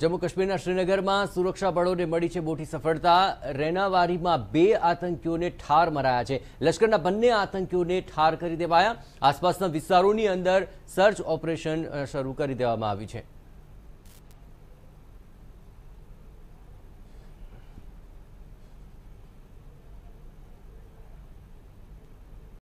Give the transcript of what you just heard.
જમ્મુ કાશ્મીરના શ્રીનગરમાં સુરક્ષા બળોને મળી છે મોટી સફળતા રેનાવારીમાં બે આતંકીઓને ઠાર મરાયા છે લશ્કરના બંને આતંકીઓને ઠાર કરી દેવાયા આસપાસના વિસ્તારોની અંદર સર્ચ ઓપરેશન શરૂ કરી દેવામાં આવ્યું છે